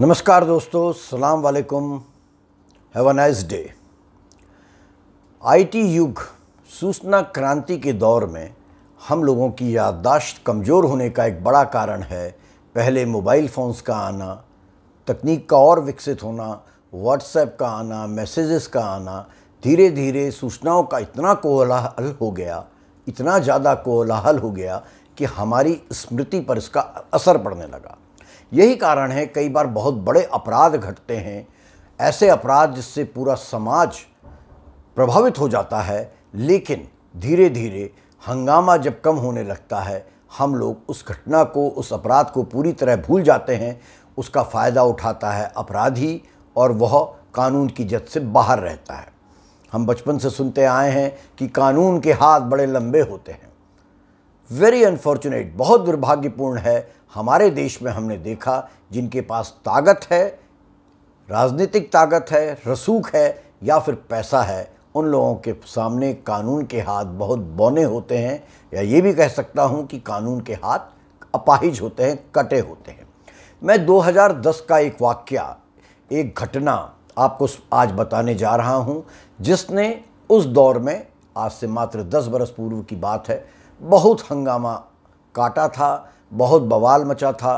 नमस्कार दोस्तों सलाम वालेकुम have a nice day IT युग सूचना क्रांति के दौर में हम लोगों की याददाश्त कमज़ोर होने का एक बड़ा कारण है पहले मोबाइल फ़ोन्स का आना तकनीक का और विकसित होना व्हाट्सएप का आना मैसेजेस का आना धीरे धीरे सूचनाओं का इतना कोलाहल हो गया इतना ज़्यादा कोलाहल हो गया कि हमारी स्मृति पर इसका असर पड़ने लगा यही कारण है कई बार बहुत बड़े अपराध घटते हैं ऐसे अपराध जिससे पूरा समाज प्रभावित हो जाता है लेकिन धीरे धीरे हंगामा जब कम होने लगता है हम लोग उस घटना को उस अपराध को पूरी तरह भूल जाते हैं उसका फ़ायदा उठाता है अपराधी और वह कानून की जद से बाहर रहता है हम बचपन से सुनते आए हैं कि कानून के हाथ बड़े लंबे होते हैं वेरी अनफॉर्चुनेट बहुत दुर्भाग्यपूर्ण है हमारे देश में हमने देखा जिनके पास ताकत है राजनीतिक ताकत है रसूख है या फिर पैसा है उन लोगों के सामने कानून के हाथ बहुत बौने होते हैं या ये भी कह सकता हूँ कि कानून के हाथ अपाहिज होते हैं कटे होते हैं मैं 2010 का एक वाक्य एक घटना आपको आज बताने जा रहा हूँ जिसने उस दौर में आज से मात्र 10 बरस पूर्व की बात है बहुत हंगामा काटा था बहुत बवाल मचा था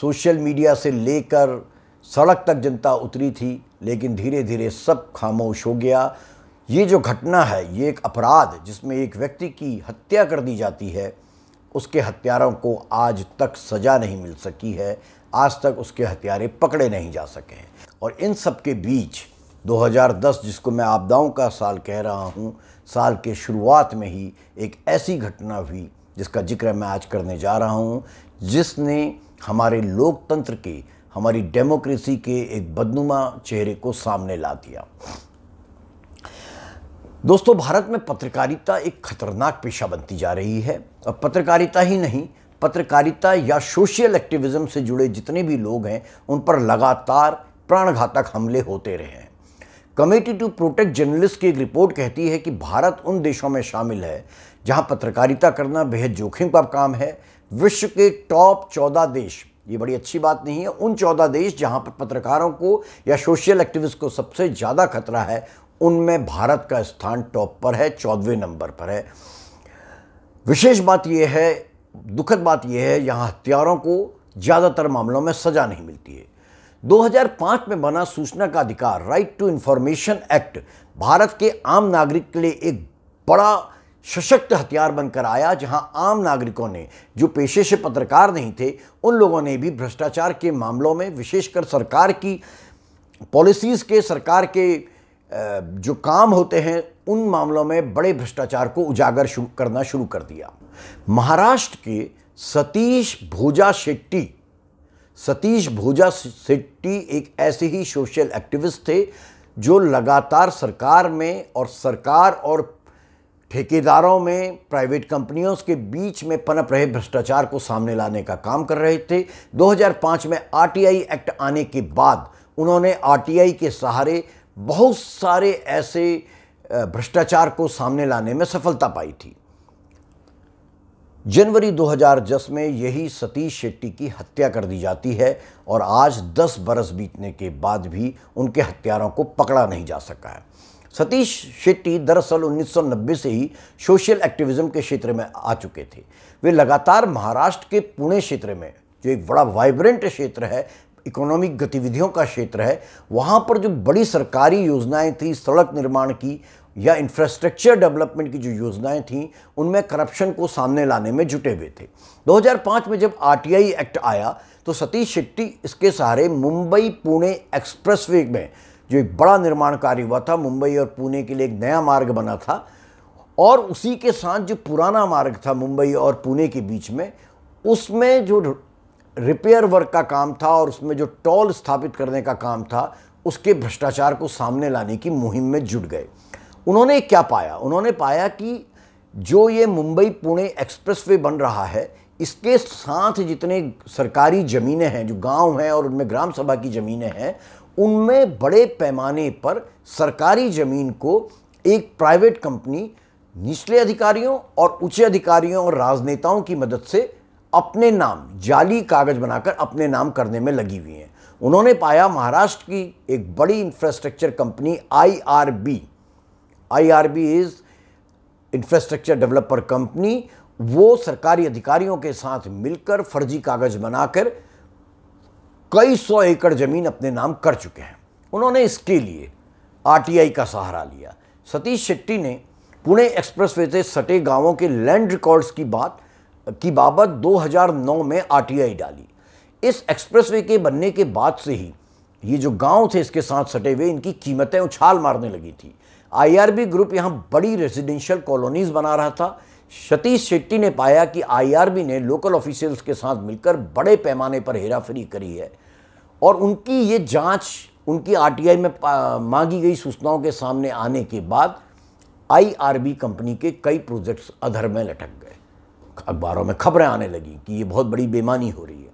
सोशल मीडिया से लेकर सड़क तक जनता उतरी थी लेकिन धीरे धीरे सब खामोश हो गया ये जो घटना है ये एक अपराध जिसमें एक व्यक्ति की हत्या कर दी जाती है उसके हत्यारों को आज तक सज़ा नहीं मिल सकी है आज तक उसके हत्यारे पकड़े नहीं जा सके हैं और इन सब के बीच 2010 जिसको मैं आपदाओं का साल कह रहा हूँ साल के शुरुआत में ही एक ऐसी घटना हुई जिसका जिक्र मैं आज करने जा रहा हूँ जिसने हमारे लोकतंत्र के हमारी डेमोक्रेसी के एक बदनुमा चेहरे को सामने ला दिया दोस्तों भारत में पत्रकारिता एक खतरनाक पेशा बनती जा रही है और पत्रकारिता ही नहीं पत्रकारिता या सोशल एक्टिविज्म से जुड़े जितने भी लोग हैं उन पर लगातार प्राणघातक हमले होते रहे हैं कमेटी टू प्रोटेक्ट जर्नलिस्ट की एक रिपोर्ट कहती है कि भारत उन देशों में शामिल है जहां पत्रकारिता करना बेहद जोखिम का काम है विश्व के टॉप चौदह देश ये बड़ी अच्छी बात नहीं है उन चौदह देश जहां पर पत्रकारों को या सोशल एक्टिविस्ट को सबसे ज़्यादा खतरा है उनमें भारत का स्थान टॉप पर है चौदहवें नंबर पर है विशेष बात यह है दुखद बात यह है यहाँ हत्यारों को ज़्यादातर मामलों में सज़ा नहीं मिलती है 2005 में बना सूचना का अधिकार right to information act Bharat के आम नागरिक के लिए एक बड़ा सशक्त हथियार बनकर आया जहां आम नागरिकों ने जो पेशे से पत्रकार नहीं थे उन लोगों ने भी भ्रष्टाचार के मामलों में विशेषकर सरकार की पॉलिसीज़ के सरकार के जो काम होते हैं उन मामलों में बड़े भ्रष्टाचार को उजागर शुरू करना शुरू कर दिया महाराष्ट्र के सतीश भोजा शेट्टी सतीश भोजा शेट्टी एक ऐसे ही सोशल एक्टिविस्ट थे जो लगातार सरकार में और सरकार और ठेकेदारों में प्राइवेट कंपनियों के बीच में पनप रहे भ्रष्टाचार को सामने लाने का काम कर रहे थे 2005 में आरटीआई एक्ट आने के बाद उन्होंने आरटीआई के सहारे बहुत सारे ऐसे भ्रष्टाचार को सामने लाने में सफलता पाई थी जनवरी 2010 में यही सतीश शेट्टी की हत्या कर दी जाती है और आज 10 बरस बीतने के बाद भी उनके हत्यारों को पकड़ा नहीं जा सका है सतीश शेट्टी दरअसल 1990 से ही सोशल एक्टिविज्म के क्षेत्र में आ चुके थे वे लगातार महाराष्ट्र के पुणे क्षेत्र में जो एक बड़ा वाइब्रेंट क्षेत्र है इकोनॉमिक गतिविधियों का क्षेत्र है वहाँ पर जो बड़ी सरकारी योजनाएं थी सड़क निर्माण की या इंफ्रास्ट्रक्चर डेवलपमेंट की जो योजनाएं थीं उनमें करप्शन को सामने लाने में जुटे हुए थे 2005 में जब आरटीआई एक्ट आया तो सतीश शेट्टी इसके सहारे मुंबई पुणे एक्सप्रेसवे में जो एक बड़ा निर्माण कार्य हुआ था मुंबई और पुणे के लिए एक नया मार्ग बना था और उसी के साथ जो पुराना मार्ग था मुंबई और पुणे के बीच में उसमें जो रिपेयर वर्क का काम था और उसमें जो टॉल स्थापित करने का काम था उसके भ्रष्टाचार को सामने लाने की मुहिम में जुट गए उन्होंने क्या पाया उन्होंने पाया कि जो ये मुंबई पुणे एक्सप्रेसवे बन रहा है इसके साथ जितने सरकारी ज़मीनें हैं जो गांव हैं और उनमें ग्राम सभा की ज़मीनें हैं उनमें बड़े पैमाने पर सरकारी ज़मीन को एक प्राइवेट कंपनी निचले अधिकारियों और उच्च अधिकारियों और राजनेताओं की मदद से अपने नाम जाली कागज़ बनाकर अपने नाम करने में लगी हुई हैं उन्होंने पाया महाराष्ट्र की एक बड़ी infrastructure company IRB IRB is infrastructure developer company वो सरकारी अधिकारियों के साथ मिलकर फर्जी कागज़ बनाकर कई सौ एकड़ ज़मीन अपने नाम कर चुके हैं उन्होंने इसके लिए आरटीआई का सहारा लिया सतीश शेट्टी ने पुणे एक्सप्रेसवे से सटे गांवों के लैंड रिकॉर्ड्स की बात की बाबत 2009 में आरटीआई डाली इस एक्सप्रेसवे के बनने के बाद से ही ये जो गांव थे इसके साथ सटे हुए इनकी कीमतें उछाल मारने लगी थी आईआरबी ग्रुप यहाँ बड़ी रेजिडेंशियल कॉलोनीज बना रहा था सतीश शेट्टी ने पाया कि आईआरबी ने लोकल ऑफिशियल्स के साथ मिलकर बड़े पैमाने पर हेराफेरी करी है और उनकी ये जांच उनकी आरटीआई में मांगी गई सूचनाओं के सामने आने के बाद आईआरबी कंपनी के कई प्रोजेक्ट्स अधर में लटक गए अखबारों में खबरें आने लगी कि ये बहुत बड़ी बेमानी हो रही है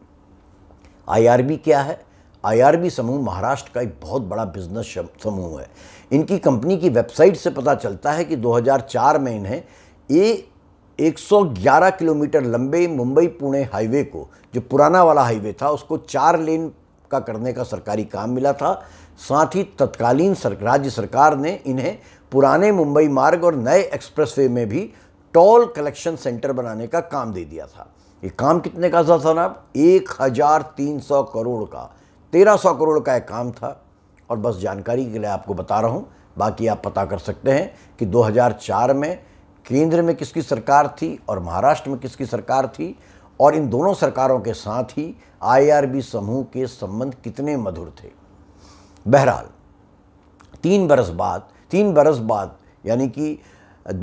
आईआरबी क्या है आईआरबी समूह महाराष्ट्र का एक बहुत बड़ा बिजनेस समूह है इनकी कंपनी की वेबसाइट से पता चलता है कि 2004 में इन्हें ए 111 किलोमीटर लंबे मुंबई पुणे हाईवे को जो पुराना वाला हाईवे था उसको चार लेन का करने का सरकारी काम मिला था साथ ही तत्कालीन सर, राज्य सरकार ने इन्हें पुराने मुंबई मार्ग और नए एक्सप्रेसवे में भी टोल कलेक्शन सेंटर बनाने का काम दे दिया था ये काम कितने का था साहब एक हज़ार तीन सौ करोड़ का तेरह सौ करोड़ का एक काम था और बस जानकारी के लिए आपको बता रहा हूँ बाकी आप पता कर सकते हैं कि 2004 में केंद्र में किसकी सरकार थी और महाराष्ट्र में किसकी सरकार थी और इन दोनों सरकारों के साथ ही आईआरबी समूह के संबंध कितने मधुर थे बहरहाल तीन बरस बाद तीन बरस बाद यानी कि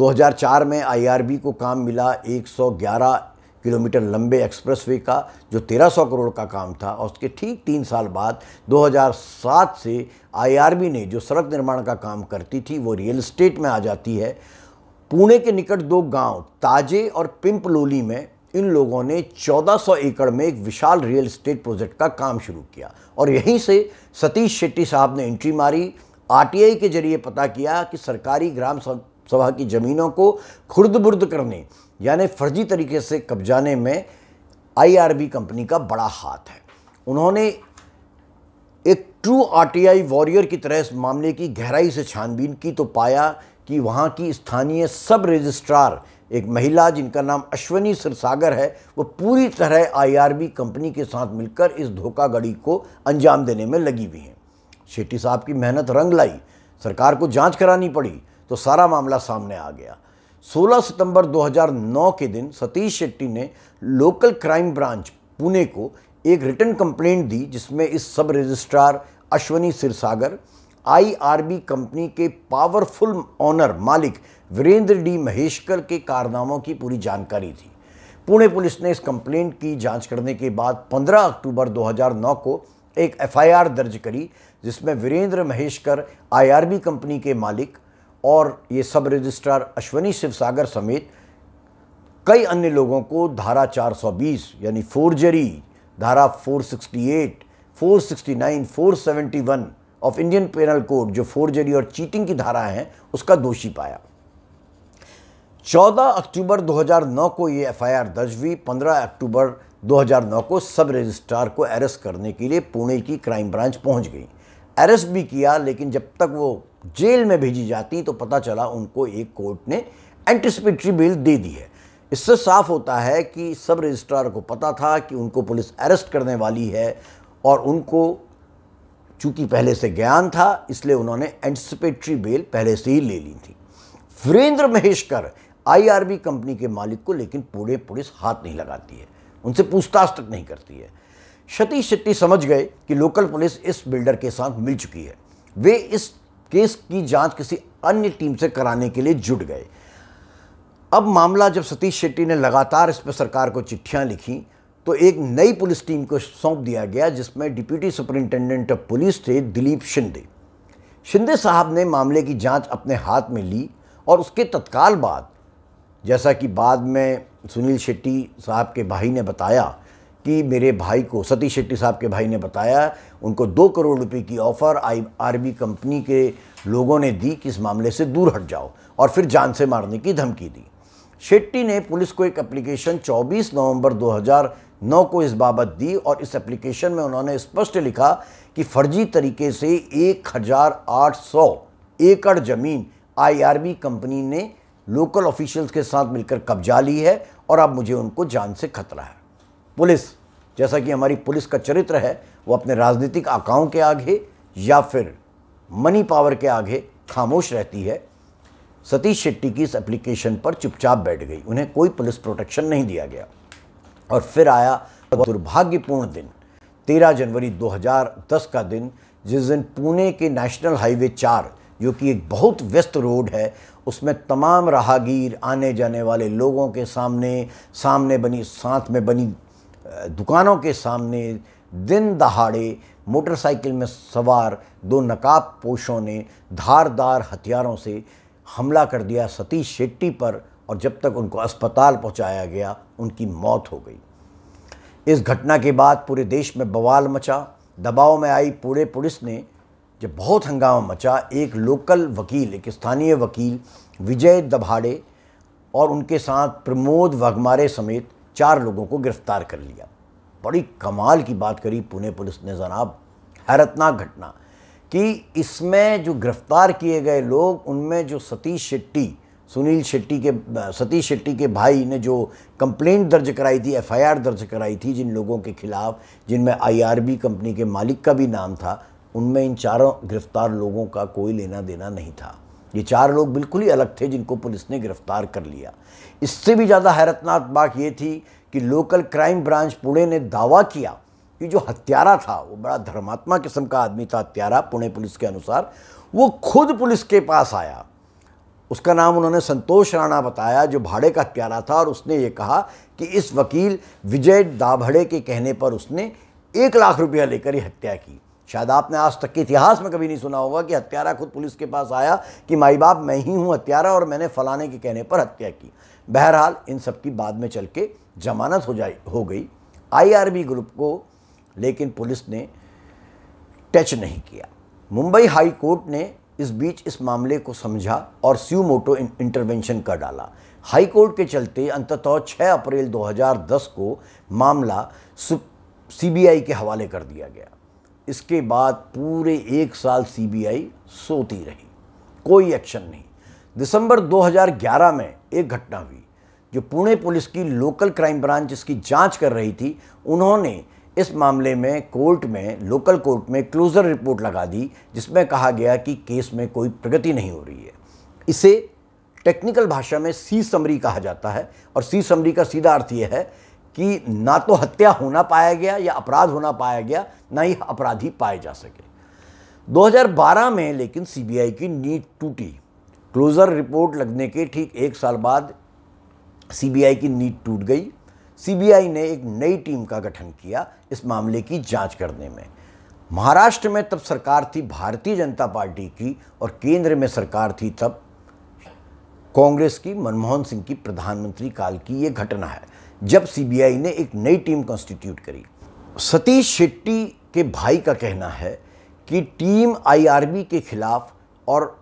2004 में आईआरबी को काम मिला 111 किलोमीटर लंबे एक्सप्रेसवे का जो 1300 करोड़ का काम था और उसके ठीक तीन साल बाद 2007 से आईआरबी ने जो सड़क निर्माण का काम करती थी वो रियल इस्टेट में आ जाती है पुणे के निकट दो गांव ताजे और पिंपलोली में इन लोगों ने 1400 एकड़ में एक विशाल रियल इस्टेट प्रोजेक्ट का काम शुरू किया और यहीं से सतीश शेट्टी साहब ने एंट्री मारी आरटीआई के जरिए पता किया कि सरकारी ग्राम सभा की ज़मीनों को खुर्द बुर्द करने यानी फर्जी तरीके से कब्जाने में आईआरबी कंपनी का बड़ा हाथ है उन्होंने एक ट्रू आरटीआई वॉरियर की तरह इस मामले की गहराई से छानबीन की तो पाया कि वहाँ की स्थानीय सब रजिस्ट्रार एक महिला जिनका नाम अश्वनी सिरसागर है वो पूरी तरह आईआरबी कंपनी के साथ मिलकर इस धोखाधड़ी को अंजाम देने में लगी हुई हैं शेट्टी साहब की मेहनत रंग लाई सरकार को जांच करानी पड़ी तो सारा मामला सामने आ गया 16 सितंबर 2009 के दिन सतीश शेट्टी ने लोकल क्राइम ब्रांच पुणे को एक रिटर्न कंप्लेंट दी जिसमें इस sub registrar Ashwini Sirsagar IRB company के पावरफुल ऑनर मालिक वीरेंद्र डी महेशकर के कारनामों की पूरी जानकारी थी पुणे पुलिस ने इस कंप्लेंट की जांच करने के बाद 15 अक्टूबर 2009 को एक एफआईआर दर्ज करी जिसमें वीरेंद्र महेशकर आईआरबी कंपनी के मालिक और ये सब रजिस्ट्रार अश्वनी शिवसागर समेत कई अन्य लोगों को धारा 420 यानी फोर्जरी धारा 468, 469, 471 ऑफ इंडियन पेनल कोड जो फोर्जरी और चीटिंग की धारा है उसका दोषी पाया 14 अक्टूबर 2009 को ये एफआईआर दर्ज हुई 15 अक्टूबर 2009 को सब रजिस्ट्रार को अरेस्ट करने के लिए पुणे की क्राइम ब्रांच पहुंच गई अरेस्ट भी किया लेकिन जब तक वो जेल में भेजी जाती तो पता चला उनको एक कोर्ट ने एंटिसिपेटरी बेल दे दी है इससे साफ होता है कि सब रजिस्ट्रार को पता था कि उनको पुलिस अरेस्ट करने वाली है और उनको चूंकि पहले से ज्ञान था इसलिए उन्होंने एंटिसिपेटरी बेल पहले से ही ले ली थी वीरेंद्र महेशकर आईआरबी कंपनी के मालिक को लेकिन पूरे पुलिस हाथ नहीं लगाती है उनसे पूछताछ तक नहीं करती है सतीश शेट्टी समझ गए कि लोकल पुलिस इस बिल्डर के साथ मिल चुकी है वे इस केस की जांच किसी अन्य टीम से कराने के लिए जुट गए अब मामला जब सतीश शेट्टी ने लगातार इस पर सरकार को चिट्ठियां लिखी तो एक नई पुलिस टीम को सौंप दिया गया जिसमें डिप्यूटी सुपरिंटेंडेंट ऑफ पुलिस थे दिलीप शिंदे शिंदे साहब ने मामले की जांच अपने हाथ में ली और उसके तत्काल बाद जैसा कि बाद में सुनील शेट्टी साहब के भाई ने बताया कि मेरे भाई को सतीश शेट्टी साहब के भाई ने बताया उनको दो करोड़ रुपए की ऑफ़र आई आरबी कंपनी के लोगों ने दी कि इस मामले से दूर हट जाओ और फिर जान से मारने की धमकी दी शेट्टी ने पुलिस को एक एप्लीकेशन 24 नवंबर नौ को इस बाबत दी और इस एप्लीकेशन में उन्होंने स्पष्ट लिखा कि फर्जी तरीके से एक हज़ार आठ सौ एकड़ ज़मीन आईआरबी कंपनी ने लोकल ऑफिशियल्स के साथ मिलकर कब्जा ली है और अब मुझे उनको जान से खतरा है पुलिस जैसा कि हमारी पुलिस का चरित्र है वो अपने राजनीतिक आकाओं के आगे या फिर मनी पावर के आगे खामोश रहती है सतीश शेट्टी की इस एप्लीकेशन पर चुपचाप बैठ गई उन्हें कोई पुलिस प्रोटेक्शन नहीं दिया गया और फिर आया दुर्भाग्यपूर्ण दिन 13 जनवरी 2010 का दिन जिस दिन पुणे के नेशनल हाईवे चार जो कि एक बहुत व्यस्त रोड है उसमें तमाम राहगीर आने जाने वाले लोगों के सामने सामने बनी साथ में बनी दुकानों के सामने दिन दहाड़े मोटरसाइकिल में सवार दो नकाब पोशों ने धारदार हथियारों से हमला कर दिया सतीश शेट्टी पर और जब तक उनको अस्पताल पहुंचाया गया उनकी मौत हो गई इस घटना के बाद पूरे देश में बवाल मचा दबाव में आई पूरे पुलिस ने जब बहुत हंगामा मचा एक लोकल वकील एक स्थानीय वकील विजय दभाड़े और उनके साथ प्रमोद वाघमारे समेत चार लोगों को गिरफ्तार कर लिया बड़ी कमाल की बात करी पुणे पुलिस ने जनाब हैरतनाक घटना कि इसमें जो गिरफ्तार किए गए लोग उनमें जो सतीश शेट्टी सुनील शेट्टी के सतीश शेट्टी के भाई ने जो कंप्लेंट दर्ज कराई थी एफआईआर दर्ज कराई थी जिन लोगों के खिलाफ जिनमें आईआरबी कंपनी के मालिक का भी नाम था उनमें इन चारों गिरफ्तार लोगों का कोई लेना देना नहीं था ये चार लोग बिल्कुल ही अलग थे जिनको पुलिस ने गिरफ्तार कर लिया इससे भी ज़्यादा हैरतनाक बात ये थी कि लोकल क्राइम ब्रांच पुणे ने दावा किया कि जो हत्यारा था वो बड़ा धर्मात्मा किस्म का आदमी था हत्यारा पुणे पुलिस के अनुसार वो खुद पुलिस के पास आया उसका नाम उन्होंने संतोष राणा बताया जो भाड़े का प्यारा था और उसने ये कहा कि इस वकील विजय दाभड़े के कहने पर उसने एक लाख रुपया लेकर ही हत्या की शायद आपने आज तक के इतिहास में कभी नहीं सुना होगा कि हत्यारा खुद पुलिस के पास आया कि माई बाप मैं ही हूँ हत्यारा और मैंने फलाने के कहने पर हत्या की बहरहाल इन सब की बाद में चल के जमानत हो जाए हो गई आईआरबी ग्रुप को लेकिन पुलिस ने टच नहीं किया मुंबई हाई कोर्ट ने इस बीच इस मामले को समझा और स्यू मोटो इंटरवेंशन कर डाला हाई कोर्ट के चलते अंततः 6 अप्रैल 2010 को मामला सीबीआई के हवाले कर दिया गया इसके बाद पूरे एक साल सीबीआई सोती रही कोई एक्शन नहीं दिसंबर 2011 में एक घटना हुई जो पुणे पुलिस की लोकल क्राइम ब्रांच इसकी जांच कर रही थी उन्होंने इस मामले में कोर्ट में लोकल कोर्ट में क्लोज़र रिपोर्ट लगा दी जिसमें कहा गया कि केस में कोई प्रगति नहीं हो रही है इसे टेक्निकल भाषा में सी समरी कहा जाता है और सी समरी का सीधा अर्थ यह है कि ना तो हत्या होना पाया गया या अपराध होना पाया गया ना ही अपराधी पाए जा सके 2012 में लेकिन सीबीआई की नीट टूटी क्लोज़र रिपोर्ट लगने के ठीक एक साल बाद सीबीआई की नीट टूट गई सीबीआई ने एक नई टीम का गठन किया इस मामले की जांच करने में महाराष्ट्र में तब सरकार थी भारतीय जनता पार्टी की और केंद्र में सरकार थी तब कांग्रेस की मनमोहन सिंह की प्रधानमंत्री काल की ये घटना है जब सीबीआई ने एक नई टीम कॉन्स्टिट्यूट करी सतीश शेट्टी के भाई का कहना है कि टीम आईआरबी के खिलाफ और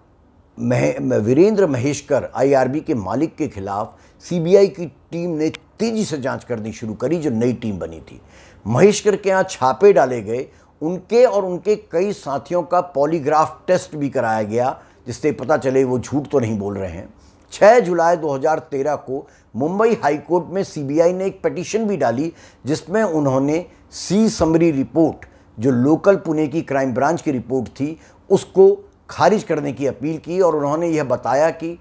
मह, वीरेंद्र महेशकर आईआरबी के मालिक के खिलाफ सीबीआई की टीम ने तेजी से जांच करनी शुरू करी जो नई टीम बनी थी महेशकर के यहाँ छापे डाले गए उनके और उनके कई साथियों का पॉलीग्राफ टेस्ट भी कराया गया जिससे पता चले वो झूठ तो नहीं बोल रहे हैं 6 जुलाई 2013 को मुंबई हाईकोर्ट में सीबीआई ने एक पटिशन भी डाली जिसमें उन्होंने सी समरी रिपोर्ट जो लोकल पुणे की क्राइम ब्रांच की रिपोर्ट थी उसको खारिज करने की अपील की और उन्होंने यह बताया कि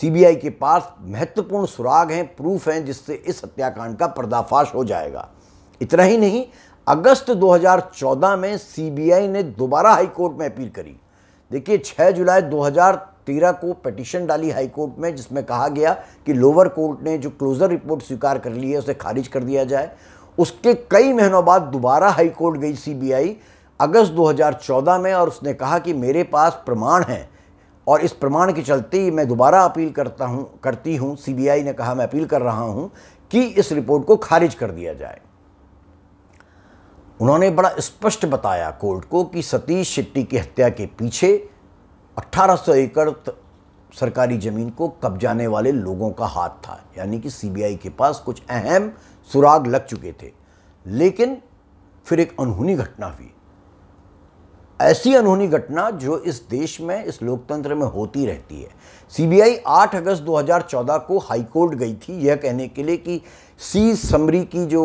सीबीआई के पास महत्वपूर्ण सुराग हैं प्रूफ हैं जिससे इस हत्याकांड का पर्दाफाश हो जाएगा इतना ही नहीं अगस्त 2014 में सीबीआई ने दोबारा हाईकोर्ट में अपील करी देखिए 6 जुलाई 2013 को पटिशन डाली हाईकोर्ट में जिसमें कहा गया कि लोअर कोर्ट ने जो क्लोजर रिपोर्ट स्वीकार कर ली है उसे खारिज कर दिया जाए उसके कई महीनों बाद दोबारा हाईकोर्ट गई सीबीआई अगस्त 2014 में और उसने कहा कि मेरे पास प्रमाण हैं और इस प्रमाण के चलते मैं दोबारा अपील करता हूँ करती हूँ सीबीआई ने कहा मैं अपील कर रहा हूँ कि इस रिपोर्ट को खारिज कर दिया जाए उन्होंने बड़ा स्पष्ट बताया कोर्ट को कि सतीश शेट्टी की हत्या के पीछे 1800 एकड़ सरकारी ज़मीन को कब्जाने वाले लोगों का हाथ था यानी कि सीबीआई के पास कुछ अहम सुराग लग चुके थे लेकिन फिर एक अनहोनी घटना हुई ऐसी अनहोनी घटना जो इस देश में इस लोकतंत्र में होती रहती है सीबीआई 8 अगस्त 2014 को हाईकोर्ट गई थी यह कहने के लिए कि सी समरी की जो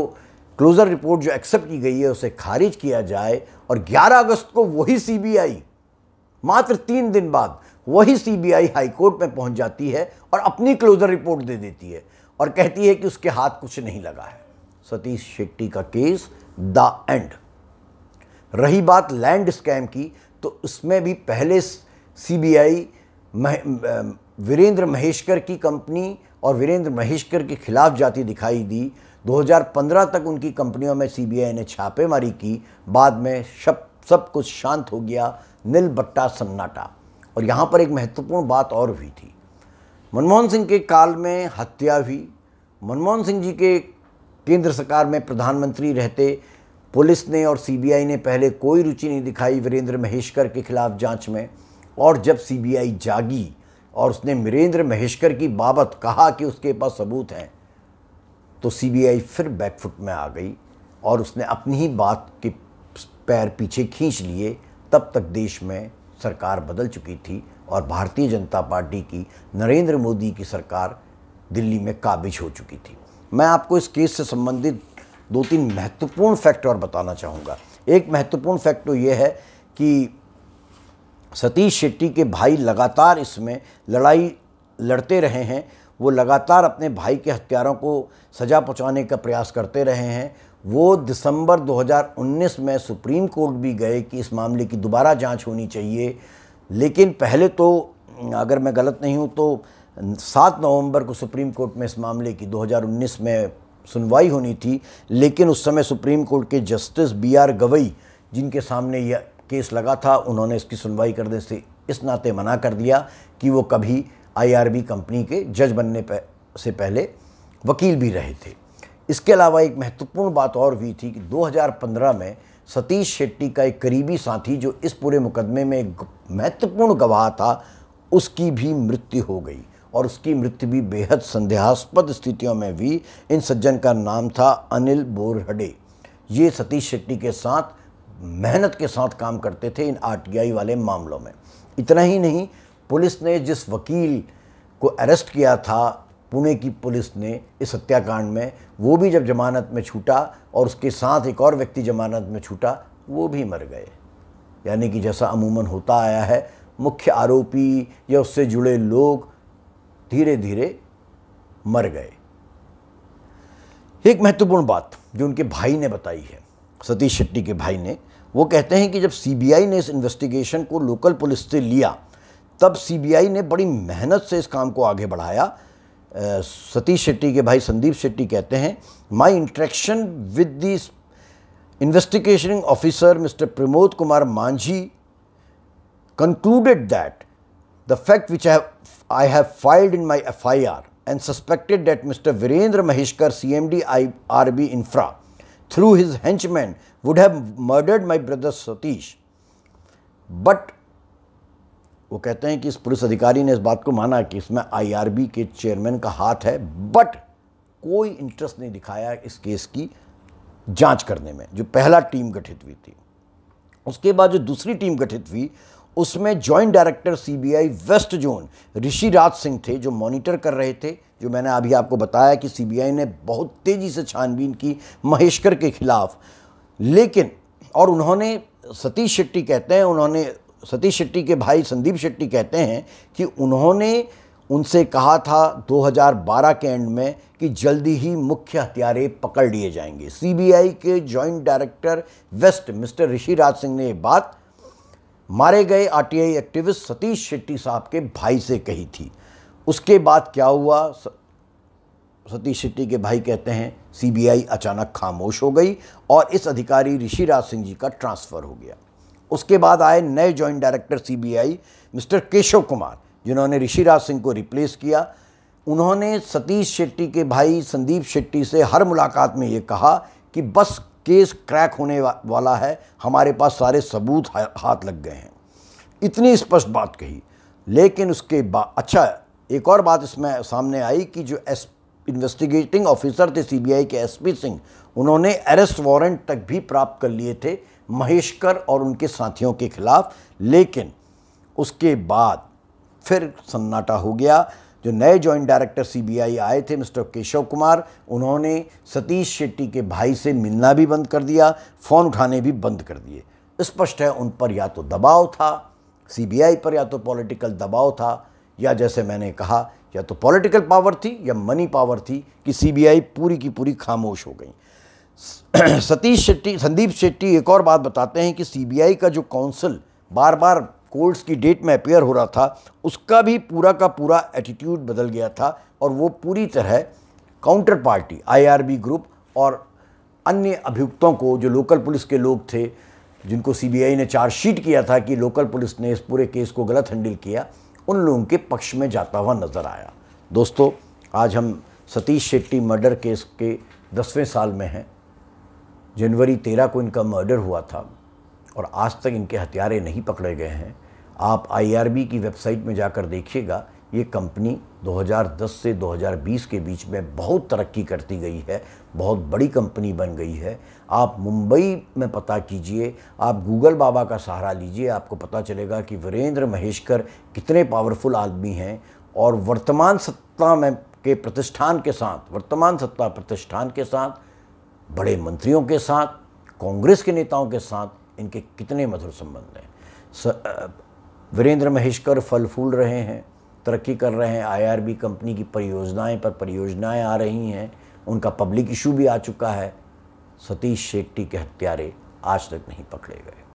क्लोज़र रिपोर्ट जो एक्सेप्ट की गई है उसे खारिज किया जाए और 11 अगस्त को वही सीबीआई मात्र तीन दिन बाद वही सीबीआई हाईकोर्ट में पहुंच जाती है और अपनी क्लोज़र रिपोर्ट दे देती है और कहती है कि उसके हाथ कुछ नहीं लगा है सतीश शेट्टी का केस द एंड रही बात लैंड स्कैम की तो उसमें भी पहले सीबीआई मह, वीरेंद्र महेशकर की कंपनी और वीरेंद्र महेशकर के खिलाफ जाती दिखाई दी 2015 तक उनकी कंपनियों में सीबीआई ने छापेमारी की बाद में सब सब कुछ शांत हो गया नील बट्टा सन्नाटा और यहाँ पर एक महत्वपूर्ण बात और हुई थी मनमोहन सिंह के काल में हत्या हुई मनमोहन सिंह जी के केंद्र सरकार में प्रधानमंत्री रहते पुलिस ने और सीबीआई ने पहले कोई रुचि नहीं दिखाई वीरेंद्र महेशकर के खिलाफ जांच में और जब सीबीआई जागी और उसने वीरेंद्र महेशकर की बाबत कहा कि उसके पास सबूत हैं तो सीबीआई फिर बैकफुट में आ गई और उसने अपनी ही बात के पैर पीछे खींच लिए तब तक देश में सरकार बदल चुकी थी और भारतीय जनता पार्टी की नरेंद्र मोदी की सरकार दिल्ली में काबिज हो चुकी थी मैं आपको इस केस से संबंधित दो तीन महत्वपूर्ण फैक्ट और बताना चाहूँगा एक महत्वपूर्ण फैक्ट तो ये है कि सतीश शेट्टी के भाई लगातार इसमें लड़ाई लड़ते रहे हैं वो लगातार अपने भाई के हत्यारों को सज़ा पहुँचाने का प्रयास करते रहे हैं वो दिसंबर 2019 में सुप्रीम कोर्ट भी गए कि इस मामले की दोबारा जांच होनी चाहिए लेकिन पहले तो अगर मैं गलत नहीं हूँ तो सात नवंबर को सुप्रीम कोर्ट में इस मामले की 2019 में सुनवाई होनी थी लेकिन उस समय सुप्रीम कोर्ट के जस्टिस बी आर गवई जिनके सामने यह केस लगा था उन्होंने इसकी सुनवाई करने से इस नाते मना कर दिया कि वो कभी आईआरबी कंपनी के जज बनने पे, से पहले वकील भी रहे थे इसके अलावा एक महत्वपूर्ण बात और हुई थी कि 2015 में सतीश शेट्टी का एक करीबी साथी जो इस पूरे मुकदमे में एक महत्वपूर्ण गवाह था उसकी भी मृत्यु हो गई और उसकी मृत्यु भी बेहद संदेहास्पद स्थितियों में हुई इन सज्जन का नाम था अनिल बोरहडे ये सतीश शेट्टी के साथ मेहनत के साथ काम करते थे इन आरटीआई वाले मामलों में इतना ही नहीं पुलिस ने जिस वकील को अरेस्ट किया था पुणे की पुलिस ने इस हत्याकांड में वो भी जब जमानत में छूटा और उसके साथ एक और व्यक्ति जमानत में छूटा वो भी मर गए यानी कि जैसा अमूमन होता आया है मुख्य आरोपी या उससे जुड़े लोग धीरे धीरे मर गए एक महत्वपूर्ण बात जो उनके भाई ने बताई है सतीश शेट्टी के भाई ने वो कहते हैं कि जब सीबीआई ने इस इन्वेस्टिगेशन को लोकल पुलिस से लिया तब सीबीआई ने बड़ी मेहनत से इस काम को आगे बढ़ाया सतीश शेट्टी के भाई संदीप शेट्टी कहते हैं my interaction with the investigation officer mister Pramod Kumar Manjhi concluded that the fact which I have, I have filed in my FIR and suspected that Mr. Virendra Mahishkar, CMD IRB Infra, through his henchmen, would have murdered my brother Satish. But वो कहते हैं कि इस police अधिकारी ने इस बात को माना कि इसमें आईआरबी के चेयरमैन का हाथ है बट कोई इंटरेस्ट नहीं दिखाया इस केस की जांच करने में जो पहला टीम गठित हुई थी उसके बाद जो दूसरी टीम गठित हुई उसमें joint director CBI west zone Rishi Raj Singh थे जो मॉनिटर कर रहे थे जो मैंने अभी आपको बताया कि सीबीआई ने बहुत तेज़ी से छानबीन की महेशकर के खिलाफ लेकिन और उन्होंने सतीश शेट्टी कहते हैं उन्होंने सतीश शेट्टी के भाई संदीप शेट्टी कहते हैं कि उन्होंने उनसे कहा था 2012 के एंड में कि जल्दी ही मुख्य हथियारे पकड़ लिए जाएंगे सीबीआई के joint director west mister Rishiraj Singh ने ये बात मारे गए आरटीआई एक्टिविस्ट सतीश शेट्टी साहब के भाई से कही थी उसके बाद क्या हुआ सतीश शेट्टी के भाई कहते हैं सीबीआई अचानक खामोश हो गई और इस अधिकारी ऋषिराज सिंह जी का ट्रांसफ़र हो गया उसके बाद आए नए joint director CBI mister Keshav Kumar जिन्होंने ऋषिराज सिंह को रिप्लेस किया उन्होंने सतीश शेट्टी के भाई संदीप शेट्टी से हर मुलाकात में ये कहा कि बस केस क्रैक होने वाला है हमारे पास सारे सबूत हाथ लग गए हैं इतनी स्पष्ट बात कही लेकिन उसके बाद अच्छा एक और बात इसमें सामने आई कि जो एस इन्वेस्टिगेटिंग ऑफिसर थे सीबीआई के एसपी सिंह उन्होंने अरेस्ट वारंट तक भी प्राप्त कर लिए थे महेशकर और उनके साथियों के खिलाफ लेकिन उसके बाद फिर सन्नाटा हो गया जो नए जॉइंट डायरेक्टर सीबीआई आए थे मिस्टर केशव कुमार उन्होंने सतीश शेट्टी के भाई से मिलना भी बंद कर दिया फ़ोन उठाने भी बंद कर दिए स्पष्ट है उन पर या तो दबाव था सीबीआई पर या तो पॉलिटिकल दबाव था या जैसे मैंने कहा या तो पॉलिटिकल पावर थी या मनी पावर थी कि सीबीआई पूरी की पूरी खामोश हो गई सतीश शेट्टी संदीप शेट्टी एक और बात बताते हैं कि सीबीआई का जो काउंसिल बार बार कोल्ड्स की डेट में अपेयर हो रहा था उसका भी पूरा का पूरा एटीट्यूड बदल गया था और वो पूरी तरह काउंटर पार्टी आईआरबी ग्रुप और अन्य अभियुक्तों को जो लोकल पुलिस के लोग थे जिनको सीबीआई ने चार्जशीट किया था कि लोकल पुलिस ने इस पूरे केस को गलत हैंडल किया उन लोगों के पक्ष में जाता हुआ नज़र आया दोस्तों आज हम सतीश शेट्टी मर्डर केस के दसवें साल में हैं जनवरी तेरह को इनका मर्डर हुआ था और आज तक इनके हत्यारे नहीं पकड़े गए हैं आप आईआरबी की वेबसाइट में जाकर देखिएगा ये कंपनी 2010 से 2020 के बीच में बहुत तरक्की करती गई है बहुत बड़ी कंपनी बन गई है आप मुंबई में पता कीजिए आप गूगल बाबा का सहारा लीजिए आपको पता चलेगा कि वीरेंद्र महेशकर कितने पावरफुल आदमी हैं और वर्तमान सत्ता में के प्रतिष्ठान के साथ वर्तमान सत्ता प्रतिष्ठान के साथ बड़े मंत्रियों के साथ कांग्रेस के नेताओं के साथ इनके कितने मधुर संबंध हैं वीरेंद्र महेशकर फल फूल रहे हैं तरक्की कर रहे हैं आईआरबी कंपनी की परियोजनाएं पर परियोजनाएं आ रही हैं उनका पब्लिक इशू भी आ चुका है सतीश शेट्टी के हत्यारे आज तक नहीं पकड़े गए